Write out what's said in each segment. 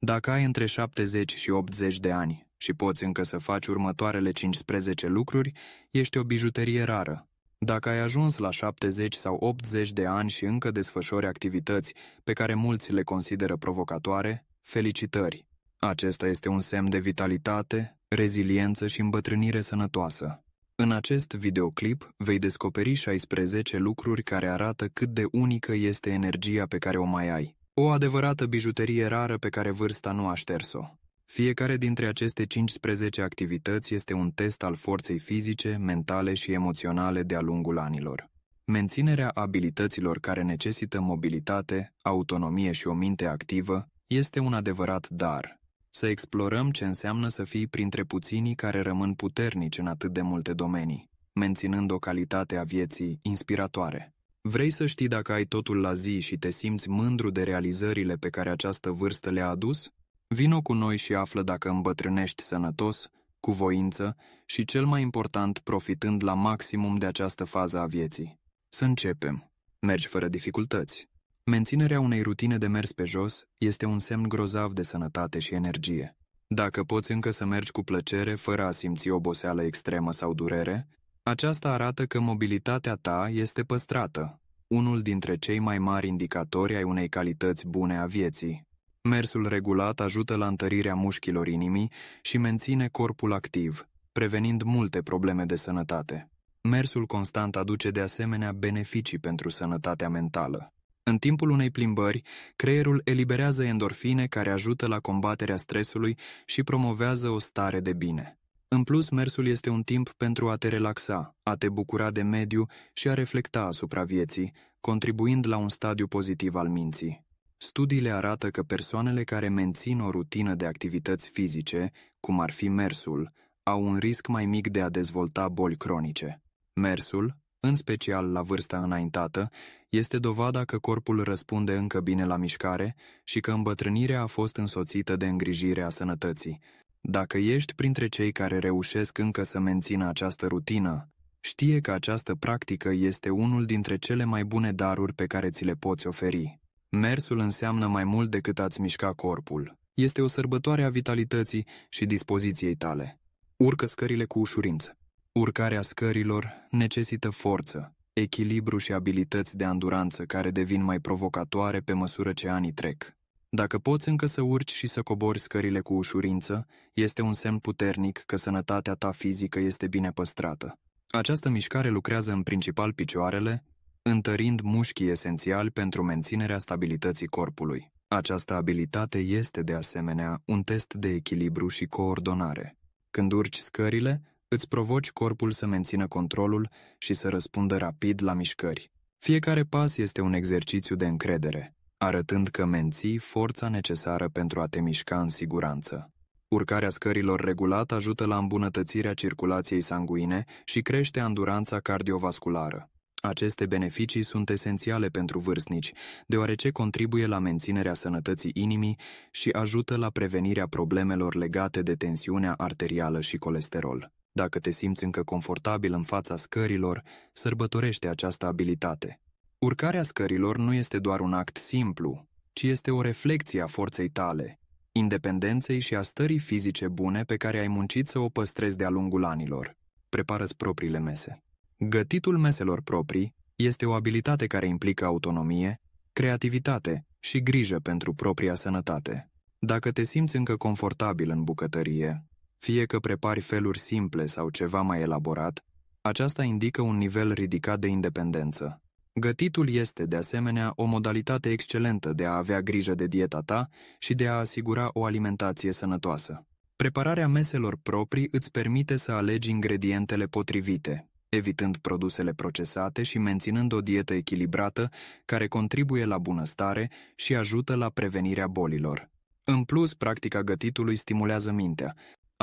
Dacă ai între 70 și 80 de ani și poți încă să faci următoarele 15 lucruri, ești o bijuterie rară. Dacă ai ajuns la 70 sau 80 de ani și încă desfășori activități pe care mulți le consideră provocatoare, felicitări! Acesta este un semn de vitalitate, reziliență și îmbătrânire sănătoasă. În acest videoclip vei descoperi 16 lucruri care arată cât de unică este energia pe care o mai ai. O adevărată bijuterie rară pe care vârsta nu a șters-o. Fiecare dintre aceste 15 activități este un test al forței fizice, mentale și emoționale de-a lungul anilor. Menținerea abilităților care necesită mobilitate, autonomie și o minte activă este un adevărat dar. Să explorăm ce înseamnă să fii printre puținii care rămân puternici în atât de multe domenii, menținând o calitate a vieții inspiratoare. Vrei să știi dacă ai totul la zi și te simți mândru de realizările pe care această vârstă le-a adus? Vino cu noi și află dacă îmbătrânești sănătos, cu voință și, cel mai important, profitând la maximum de această fază a vieții. Să începem. Mergi fără dificultăți. Menținerea unei rutine de mers pe jos este un semn grozav de sănătate și energie. Dacă poți încă să mergi cu plăcere, fără a simți oboseală extremă sau durere, aceasta arată că mobilitatea ta este păstrată, unul dintre cei mai mari indicatori ai unei calități bune a vieții. Mersul regulat ajută la întărirea mușchilor inimii și menține corpul activ, prevenind multe probleme de sănătate. Mersul constant aduce de asemenea beneficii pentru sănătatea mentală. În timpul unei plimbări, creierul eliberează endorfine care ajută la combaterea stresului și promovează o stare de bine. În plus, mersul este un timp pentru a te relaxa, a te bucura de mediu și a reflecta asupra vieții, contribuind la un stadiu pozitiv al minții. Studiile arată că persoanele care mențin o rutină de activități fizice, cum ar fi mersul, au un risc mai mic de a dezvolta boli cronice. Mersul, în special la vârsta înaintată, este dovada că corpul răspunde încă bine la mișcare și că îmbătrânirea a fost însoțită de îngrijirea sănătății, dacă ești printre cei care reușesc încă să mențină această rutină, știe că această practică este unul dintre cele mai bune daruri pe care ți le poți oferi. Mersul înseamnă mai mult decât ați mișca corpul. Este o sărbătoare a vitalității și dispoziției tale. Urcă scările cu ușurință. Urcarea scărilor necesită forță, echilibru și abilități de anduranță care devin mai provocatoare pe măsură ce anii trec. Dacă poți încă să urci și să cobori scările cu ușurință, este un semn puternic că sănătatea ta fizică este bine păstrată. Această mișcare lucrează în principal picioarele, întărind mușchii esențiali pentru menținerea stabilității corpului. Această abilitate este, de asemenea, un test de echilibru și coordonare. Când urci scările, îți provoci corpul să mențină controlul și să răspundă rapid la mișcări. Fiecare pas este un exercițiu de încredere arătând că menții forța necesară pentru a te mișca în siguranță. Urcarea scărilor regulat ajută la îmbunătățirea circulației sanguine și crește anduranța cardiovasculară. Aceste beneficii sunt esențiale pentru vârstnici, deoarece contribuie la menținerea sănătății inimii și ajută la prevenirea problemelor legate de tensiunea arterială și colesterol. Dacă te simți încă confortabil în fața scărilor, sărbătorește această abilitate. Urcarea scărilor nu este doar un act simplu, ci este o reflecție a forței tale, independenței și a stării fizice bune pe care ai muncit să o păstrezi de-a lungul anilor. Prepară-ți propriile mese. Gătitul meselor proprii este o abilitate care implică autonomie, creativitate și grijă pentru propria sănătate. Dacă te simți încă confortabil în bucătărie, fie că prepari feluri simple sau ceva mai elaborat, aceasta indică un nivel ridicat de independență. Gătitul este, de asemenea, o modalitate excelentă de a avea grijă de dieta ta și de a asigura o alimentație sănătoasă. Prepararea meselor proprii îți permite să alegi ingredientele potrivite, evitând produsele procesate și menținând o dietă echilibrată care contribuie la bunăstare și ajută la prevenirea bolilor. În plus, practica gătitului stimulează mintea,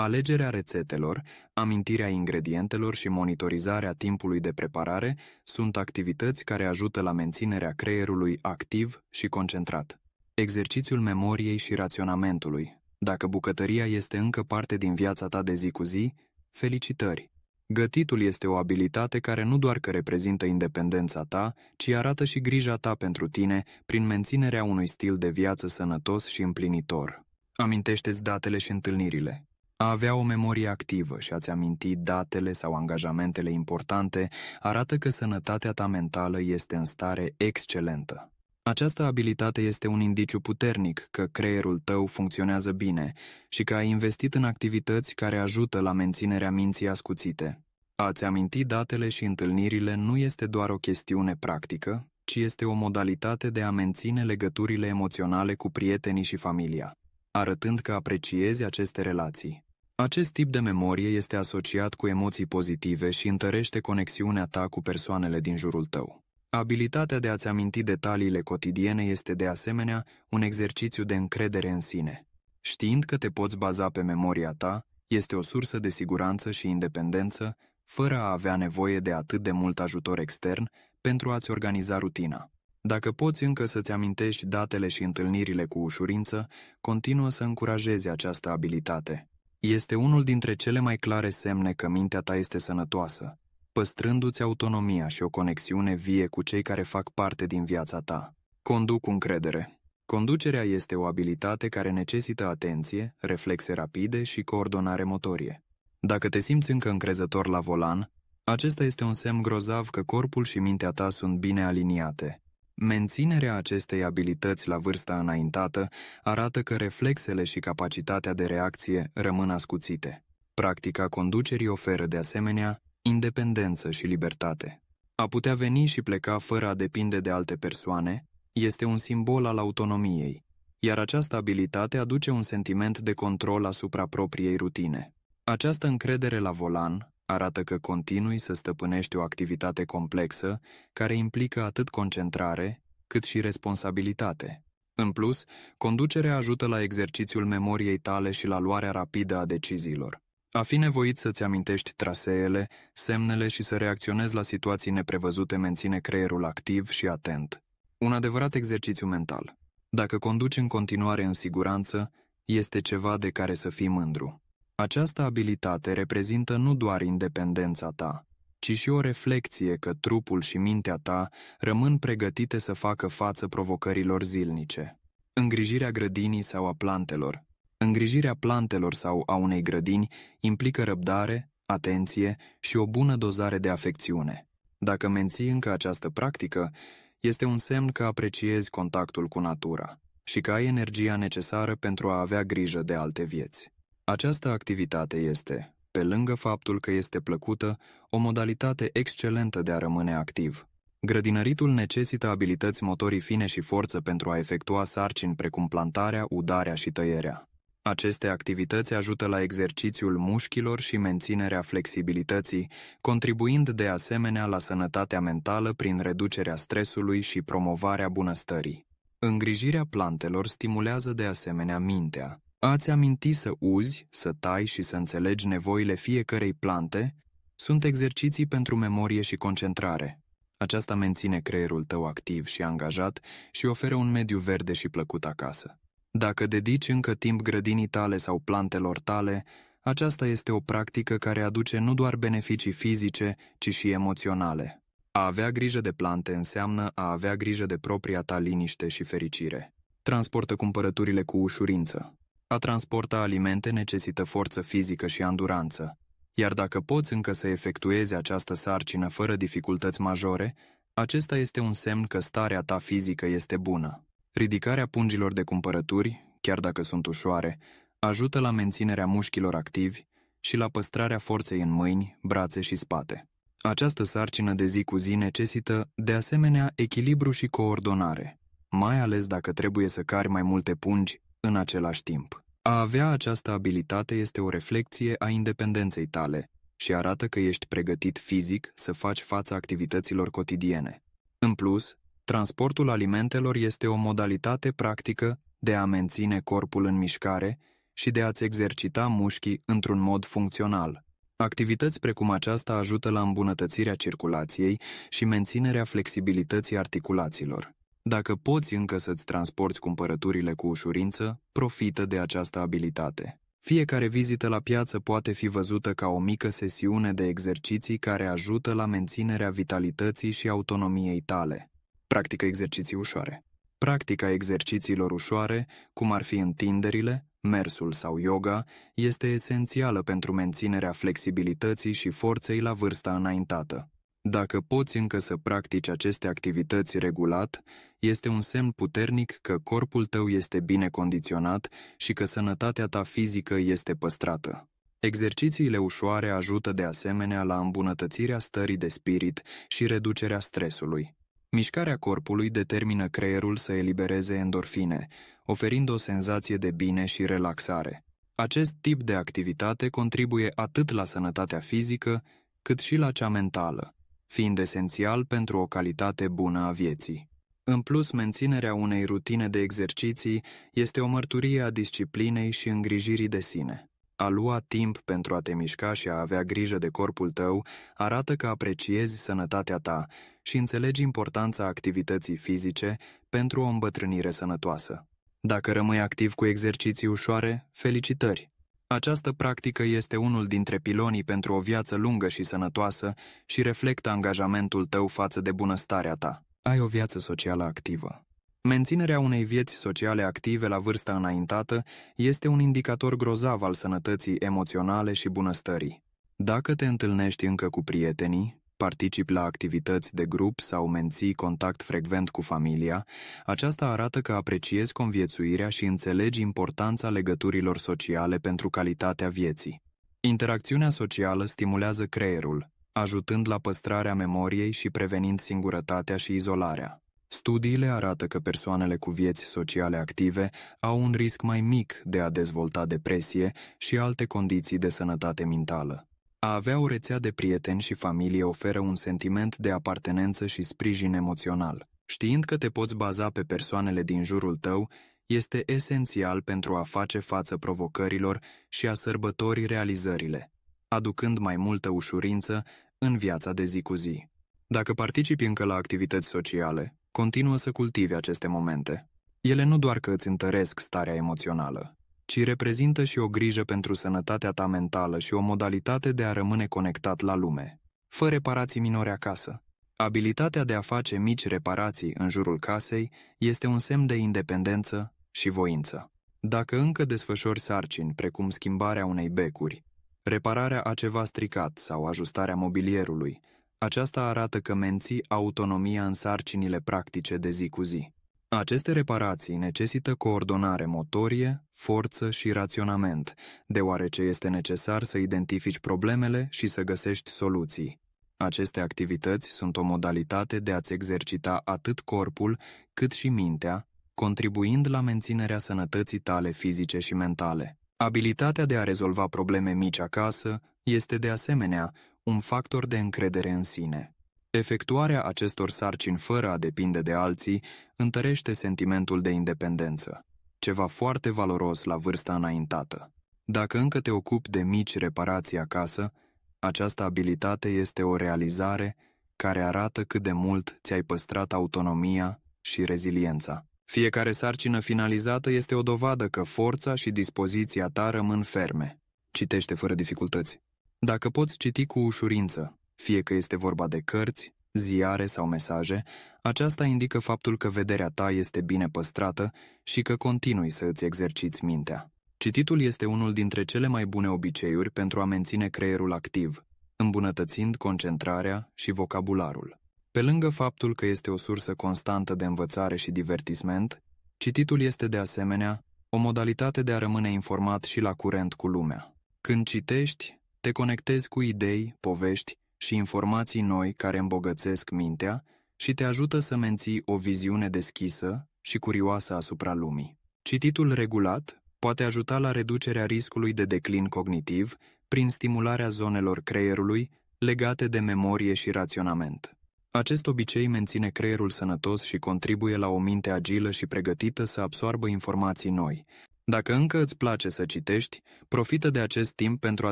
Alegerea rețetelor, amintirea ingredientelor și monitorizarea timpului de preparare sunt activități care ajută la menținerea creierului activ și concentrat. Exercițiul memoriei și raționamentului. Dacă bucătăria este încă parte din viața ta de zi cu zi, felicitări! Gătitul este o abilitate care nu doar că reprezintă independența ta, ci arată și grija ta pentru tine prin menținerea unui stil de viață sănătos și împlinitor. Amintește-ți datele și întâlnirile. A avea o memorie activă și a-ți aminti datele sau angajamentele importante arată că sănătatea ta mentală este în stare excelentă. Această abilitate este un indiciu puternic că creierul tău funcționează bine și că ai investit în activități care ajută la menținerea minții ascuțite. A-ți aminti datele și întâlnirile nu este doar o chestiune practică, ci este o modalitate de a menține legăturile emoționale cu prietenii și familia arătând că apreciezi aceste relații. Acest tip de memorie este asociat cu emoții pozitive și întărește conexiunea ta cu persoanele din jurul tău. Abilitatea de a-ți aminti detaliile cotidiene este de asemenea un exercițiu de încredere în sine. Știind că te poți baza pe memoria ta, este o sursă de siguranță și independență, fără a avea nevoie de atât de mult ajutor extern pentru a-ți organiza rutina. Dacă poți încă să-ți amintești datele și întâlnirile cu ușurință, continuă să încurajezi această abilitate. Este unul dintre cele mai clare semne că mintea ta este sănătoasă, păstrându-ți autonomia și o conexiune vie cu cei care fac parte din viața ta. Conduc cu încredere. Conducerea este o abilitate care necesită atenție, reflexe rapide și coordonare motorie. Dacă te simți încă încrezător la volan, acesta este un semn grozav că corpul și mintea ta sunt bine aliniate Menținerea acestei abilități la vârsta înaintată arată că reflexele și capacitatea de reacție rămân ascuțite. Practica conducerii oferă, de asemenea, independență și libertate. A putea veni și pleca fără a depinde de alte persoane este un simbol al autonomiei, iar această abilitate aduce un sentiment de control asupra propriei rutine. Această încredere la volan arată că continui să stăpânești o activitate complexă care implică atât concentrare cât și responsabilitate. În plus, conducerea ajută la exercițiul memoriei tale și la luarea rapidă a deciziilor. A fi nevoit să-ți amintești traseele, semnele și să reacționezi la situații neprevăzute menține creierul activ și atent. Un adevărat exercițiu mental. Dacă conduci în continuare în siguranță, este ceva de care să fii mândru. Această abilitate reprezintă nu doar independența ta, ci și o reflexie că trupul și mintea ta rămân pregătite să facă față provocărilor zilnice. Îngrijirea grădinii sau a plantelor Îngrijirea plantelor sau a unei grădini implică răbdare, atenție și o bună dozare de afecțiune. Dacă menții încă această practică, este un semn că apreciezi contactul cu natura și că ai energia necesară pentru a avea grijă de alte vieți. Această activitate este, pe lângă faptul că este plăcută, o modalitate excelentă de a rămâne activ. Grădinăritul necesită abilități motorii fine și forță pentru a efectua sarcini precum plantarea, udarea și tăierea. Aceste activități ajută la exercițiul mușchilor și menținerea flexibilității, contribuind de asemenea la sănătatea mentală prin reducerea stresului și promovarea bunăstării. Îngrijirea plantelor stimulează de asemenea mintea, Ați aminti să uzi, să tai și să înțelegi nevoile fiecărei plante sunt exerciții pentru memorie și concentrare. Aceasta menține creierul tău activ și angajat și oferă un mediu verde și plăcut acasă. Dacă dedici încă timp grădinii tale sau plantelor tale, aceasta este o practică care aduce nu doar beneficii fizice, ci și emoționale. A avea grijă de plante înseamnă a avea grijă de propria ta liniște și fericire. Transportă cumpărăturile cu ușurință. A transporta alimente necesită forță fizică și anduranță, iar dacă poți încă să efectuezi această sarcină fără dificultăți majore, acesta este un semn că starea ta fizică este bună. Ridicarea pungilor de cumpărături, chiar dacă sunt ușoare, ajută la menținerea mușchilor activi și la păstrarea forței în mâini, brațe și spate. Această sarcină de zi cu zi necesită, de asemenea, echilibru și coordonare, mai ales dacă trebuie să cari mai multe pungi în același timp. A avea această abilitate este o reflecție a independenței tale și arată că ești pregătit fizic să faci fața activităților cotidiene. În plus, transportul alimentelor este o modalitate practică de a menține corpul în mișcare și de a-ți exercita mușchii într-un mod funcțional. Activități precum aceasta ajută la îmbunătățirea circulației și menținerea flexibilității articulațiilor. Dacă poți încă să-ți transporti cumpărăturile cu ușurință, profită de această abilitate. Fiecare vizită la piață poate fi văzută ca o mică sesiune de exerciții care ajută la menținerea vitalității și autonomiei tale. Practică exerciții ușoare. Practica exercițiilor ușoare, cum ar fi întinderile, mersul sau yoga, este esențială pentru menținerea flexibilității și forței la vârsta înaintată. Dacă poți încă să practici aceste activități regulat, este un semn puternic că corpul tău este bine condiționat și că sănătatea ta fizică este păstrată. Exercițiile ușoare ajută de asemenea la îmbunătățirea stării de spirit și reducerea stresului. Mișcarea corpului determină creierul să elibereze endorfine, oferind o senzație de bine și relaxare. Acest tip de activitate contribuie atât la sănătatea fizică, cât și la cea mentală, fiind esențial pentru o calitate bună a vieții. În plus, menținerea unei rutine de exerciții este o mărturie a disciplinei și îngrijirii de sine. A lua timp pentru a te mișca și a avea grijă de corpul tău arată că apreciezi sănătatea ta și înțelegi importanța activității fizice pentru o îmbătrânire sănătoasă. Dacă rămâi activ cu exerciții ușoare, felicitări! Această practică este unul dintre pilonii pentru o viață lungă și sănătoasă și reflectă angajamentul tău față de bunăstarea ta. Ai o viață socială activă. Menținerea unei vieți sociale active la vârsta înaintată este un indicator grozav al sănătății emoționale și bunăstării. Dacă te întâlnești încă cu prietenii, particip la activități de grup sau menții contact frecvent cu familia, aceasta arată că apreciezi conviețuirea și înțelegi importanța legăturilor sociale pentru calitatea vieții. Interacțiunea socială stimulează creierul, ajutând la păstrarea memoriei și prevenind singurătatea și izolarea. Studiile arată că persoanele cu vieți sociale active au un risc mai mic de a dezvolta depresie și alte condiții de sănătate mentală. A avea o rețea de prieteni și familie oferă un sentiment de apartenență și sprijin emoțional. Știind că te poți baza pe persoanele din jurul tău, este esențial pentru a face față provocărilor și a sărbători realizările, aducând mai multă ușurință în viața de zi cu zi. Dacă participi încă la activități sociale, continuă să cultivi aceste momente. Ele nu doar că îți întăresc starea emoțională, ci reprezintă și o grijă pentru sănătatea ta mentală și o modalitate de a rămâne conectat la lume. Fă reparații minore acasă. Abilitatea de a face mici reparații în jurul casei este un semn de independență și voință. Dacă încă desfășori sarcini, precum schimbarea unei becuri, repararea a ceva stricat sau ajustarea mobilierului, aceasta arată că menții autonomia în sarcinile practice de zi cu zi. Aceste reparații necesită coordonare motorie, forță și raționament, deoarece este necesar să identifici problemele și să găsești soluții. Aceste activități sunt o modalitate de a-ți exercita atât corpul cât și mintea, contribuind la menținerea sănătății tale fizice și mentale. Abilitatea de a rezolva probleme mici acasă este de asemenea un factor de încredere în sine. Efectuarea acestor sarcini fără a depinde de alții întărește sentimentul de independență, ceva foarte valoros la vârsta înaintată. Dacă încă te ocupi de mici reparații acasă, această abilitate este o realizare care arată cât de mult ți-ai păstrat autonomia și reziliența. Fiecare sarcină finalizată este o dovadă că forța și dispoziția ta rămân ferme. Citește fără dificultăți. Dacă poți citi cu ușurință, fie că este vorba de cărți, ziare sau mesaje, aceasta indică faptul că vederea ta este bine păstrată și că continui să îți exerciți mintea. Cititul este unul dintre cele mai bune obiceiuri pentru a menține creierul activ, îmbunătățind concentrarea și vocabularul. Pe lângă faptul că este o sursă constantă de învățare și divertisment, cititul este de asemenea o modalitate de a rămâne informat și la curent cu lumea. Când citești, te conectezi cu idei, povești și informații noi care îmbogățesc mintea și te ajută să menții o viziune deschisă și curioasă asupra lumii. Cititul regulat poate ajuta la reducerea riscului de declin cognitiv prin stimularea zonelor creierului legate de memorie și raționament. Acest obicei menține creierul sănătos și contribuie la o minte agilă și pregătită să absoarbă informații noi, dacă încă îți place să citești, profită de acest timp pentru a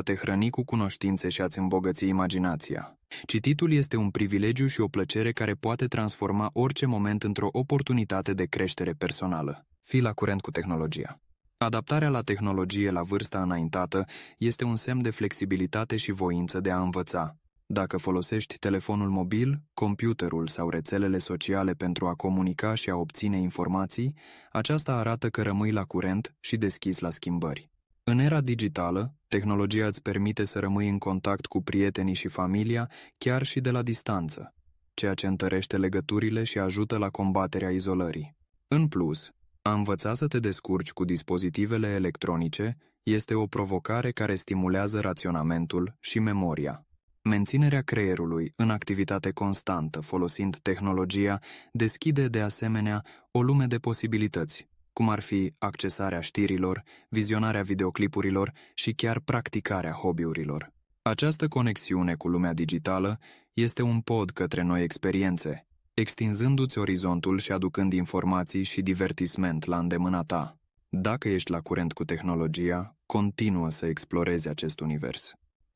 te hrăni cu cunoștințe și a-ți îmbogăți imaginația. Cititul este un privilegiu și o plăcere care poate transforma orice moment într-o oportunitate de creștere personală. Fii la curent cu tehnologia. Adaptarea la tehnologie la vârsta înaintată este un semn de flexibilitate și voință de a învăța, dacă folosești telefonul mobil, computerul sau rețelele sociale pentru a comunica și a obține informații, aceasta arată că rămâi la curent și deschis la schimbări. În era digitală, tehnologia îți permite să rămâi în contact cu prietenii și familia, chiar și de la distanță, ceea ce întărește legăturile și ajută la combaterea izolării. În plus, a învăța să te descurci cu dispozitivele electronice este o provocare care stimulează raționamentul și memoria. Menținerea creierului în activitate constantă folosind tehnologia deschide de asemenea o lume de posibilități, cum ar fi accesarea știrilor, vizionarea videoclipurilor și chiar practicarea hobby-urilor. Această conexiune cu lumea digitală este un pod către noi experiențe, extinzându-ți orizontul și aducând informații și divertisment la îndemâna ta. Dacă ești la curent cu tehnologia, continuă să explorezi acest univers.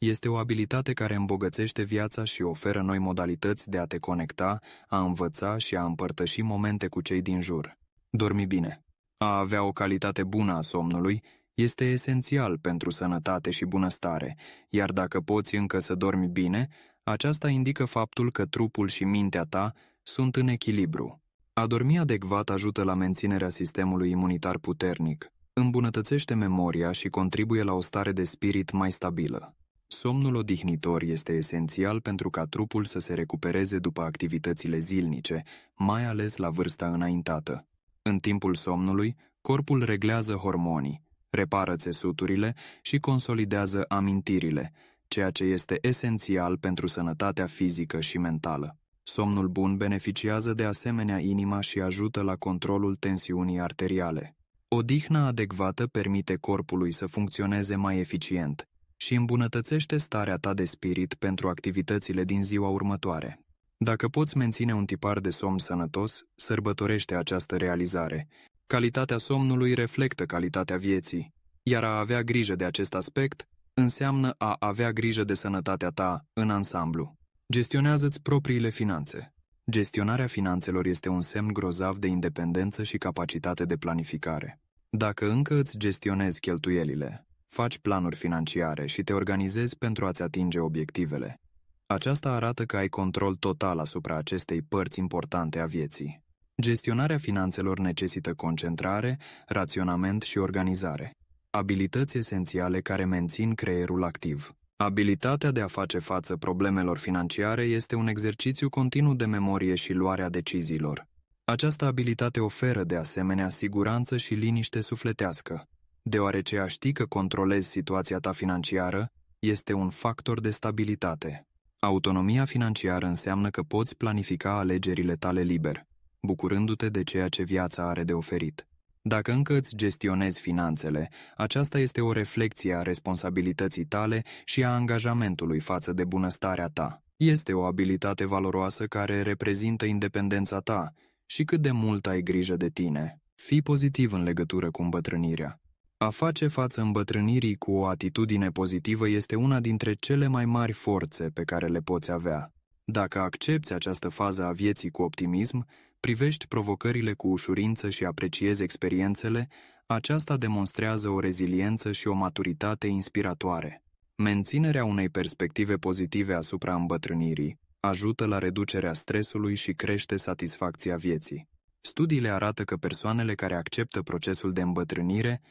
Este o abilitate care îmbogățește viața și oferă noi modalități de a te conecta, a învăța și a împărtăși momente cu cei din jur. Dormi bine. A avea o calitate bună a somnului este esențial pentru sănătate și bunăstare, iar dacă poți încă să dormi bine, aceasta indică faptul că trupul și mintea ta sunt în echilibru. A dormi adecvat ajută la menținerea sistemului imunitar puternic, îmbunătățește memoria și contribuie la o stare de spirit mai stabilă. Somnul odihnitor este esențial pentru ca trupul să se recupereze după activitățile zilnice, mai ales la vârsta înaintată. În timpul somnului, corpul reglează hormonii, repară țesuturile și consolidează amintirile, ceea ce este esențial pentru sănătatea fizică și mentală. Somnul bun beneficiază de asemenea inima și ajută la controlul tensiunii arteriale. Odihna adecvată permite corpului să funcționeze mai eficient, și îmbunătățește starea ta de spirit pentru activitățile din ziua următoare. Dacă poți menține un tipar de somn sănătos, sărbătorește această realizare. Calitatea somnului reflectă calitatea vieții, iar a avea grijă de acest aspect înseamnă a avea grijă de sănătatea ta în ansamblu. Gestionează-ți propriile finanțe. Gestionarea finanțelor este un semn grozav de independență și capacitate de planificare. Dacă încă îți gestionezi cheltuielile, Faci planuri financiare și te organizezi pentru a-ți atinge obiectivele. Aceasta arată că ai control total asupra acestei părți importante a vieții. Gestionarea finanțelor necesită concentrare, raționament și organizare, abilități esențiale care mențin creierul activ. Abilitatea de a face față problemelor financiare este un exercițiu continuu de memorie și luarea deciziilor. Această abilitate oferă, de asemenea, siguranță și liniște sufletească, deoarece a ști că controlezi situația ta financiară este un factor de stabilitate. Autonomia financiară înseamnă că poți planifica alegerile tale liber, bucurându-te de ceea ce viața are de oferit. Dacă încă îți gestionezi finanțele, aceasta este o reflexie a responsabilității tale și a angajamentului față de bunăstarea ta. Este o abilitate valoroasă care reprezintă independența ta și cât de mult ai grijă de tine. Fii pozitiv în legătură cu îmbătrânirea. A face față îmbătrânirii cu o atitudine pozitivă este una dintre cele mai mari forțe pe care le poți avea. Dacă accepti această fază a vieții cu optimism, privești provocările cu ușurință și apreciezi experiențele, aceasta demonstrează o reziliență și o maturitate inspiratoare. Menținerea unei perspective pozitive asupra îmbătrânirii ajută la reducerea stresului și crește satisfacția vieții. Studiile arată că persoanele care acceptă procesul de îmbătrânire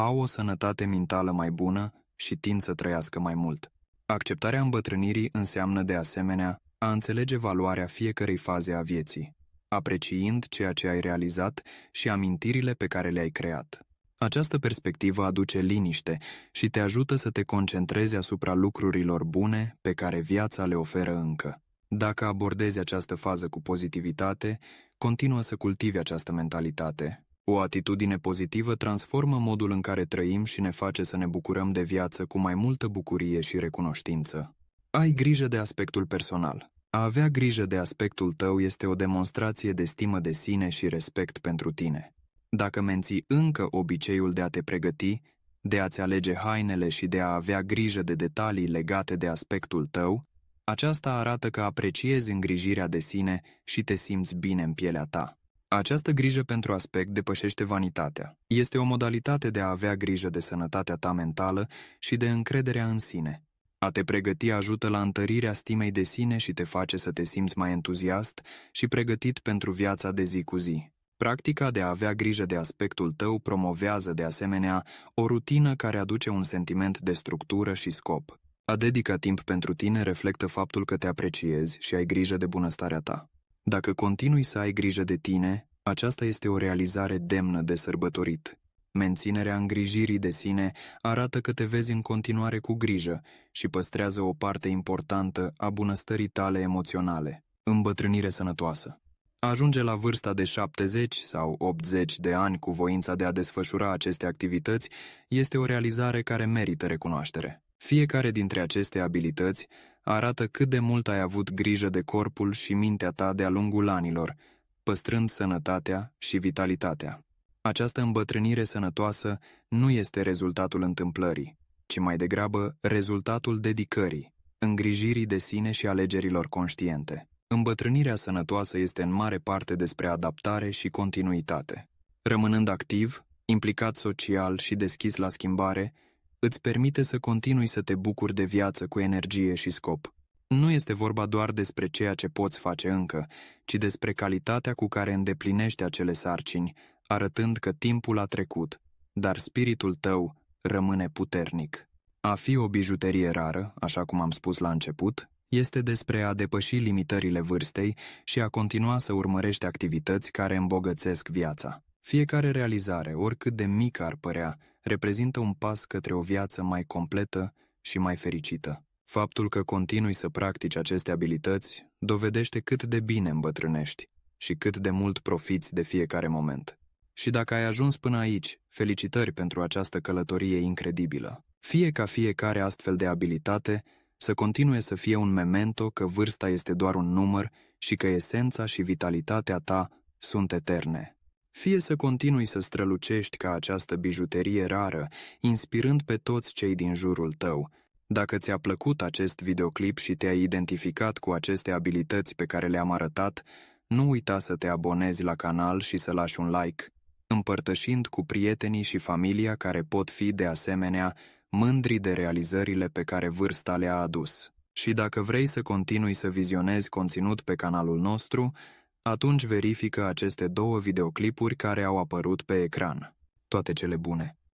au o sănătate mentală mai bună și tind să trăiască mai mult. Acceptarea îmbătrânirii înseamnă, de asemenea, a înțelege valoarea fiecărei faze a vieții, apreciind ceea ce ai realizat și amintirile pe care le-ai creat. Această perspectivă aduce liniște și te ajută să te concentrezi asupra lucrurilor bune pe care viața le oferă încă. Dacă abordezi această fază cu pozitivitate, continuă să cultivi această mentalitate, o atitudine pozitivă transformă modul în care trăim și ne face să ne bucurăm de viață cu mai multă bucurie și recunoștință. Ai grijă de aspectul personal. A avea grijă de aspectul tău este o demonstrație de stimă de sine și respect pentru tine. Dacă menții încă obiceiul de a te pregăti, de a-ți alege hainele și de a avea grijă de detalii legate de aspectul tău, aceasta arată că apreciezi îngrijirea de sine și te simți bine în pielea ta. Această grijă pentru aspect depășește vanitatea. Este o modalitate de a avea grijă de sănătatea ta mentală și de încrederea în sine. A te pregăti ajută la întărirea stimei de sine și te face să te simți mai entuziast și pregătit pentru viața de zi cu zi. Practica de a avea grijă de aspectul tău promovează, de asemenea, o rutină care aduce un sentiment de structură și scop. A dedica timp pentru tine reflectă faptul că te apreciezi și ai grijă de bunăstarea ta. Dacă continui să ai grijă de tine, aceasta este o realizare demnă de sărbătorit. Menținerea îngrijirii de sine arată că te vezi în continuare cu grijă și păstrează o parte importantă a bunăstării tale emoționale. Îmbătrânire sănătoasă Ajunge la vârsta de 70 sau 80 de ani cu voința de a desfășura aceste activități este o realizare care merită recunoaștere. Fiecare dintre aceste abilități arată cât de mult ai avut grijă de corpul și mintea ta de-a lungul anilor, păstrând sănătatea și vitalitatea. Această îmbătrânire sănătoasă nu este rezultatul întâmplării, ci mai degrabă rezultatul dedicării, îngrijirii de sine și alegerilor conștiente. Îmbătrânirea sănătoasă este în mare parte despre adaptare și continuitate. Rămânând activ, implicat social și deschis la schimbare, îți permite să continui să te bucuri de viață cu energie și scop. Nu este vorba doar despre ceea ce poți face încă, ci despre calitatea cu care îndeplinești acele sarcini, arătând că timpul a trecut, dar spiritul tău rămâne puternic. A fi o bijuterie rară, așa cum am spus la început, este despre a depăși limitările vârstei și a continua să urmărești activități care îmbogățesc viața. Fiecare realizare, oricât de mică ar părea, reprezintă un pas către o viață mai completă și mai fericită. Faptul că continui să practici aceste abilități dovedește cât de bine îmbătrânești și cât de mult profiți de fiecare moment. Și dacă ai ajuns până aici, felicitări pentru această călătorie incredibilă. Fie ca fiecare astfel de abilitate să continue să fie un memento că vârsta este doar un număr și că esența și vitalitatea ta sunt eterne. Fie să continui să strălucești ca această bijuterie rară, inspirând pe toți cei din jurul tău. Dacă ți-a plăcut acest videoclip și te-ai identificat cu aceste abilități pe care le-am arătat, nu uita să te abonezi la canal și să lași un like, împărtășind cu prietenii și familia care pot fi, de asemenea, mândri de realizările pe care vârsta le-a adus. Și dacă vrei să continui să vizionezi conținut pe canalul nostru, atunci verifică aceste două videoclipuri care au apărut pe ecran. Toate cele bune!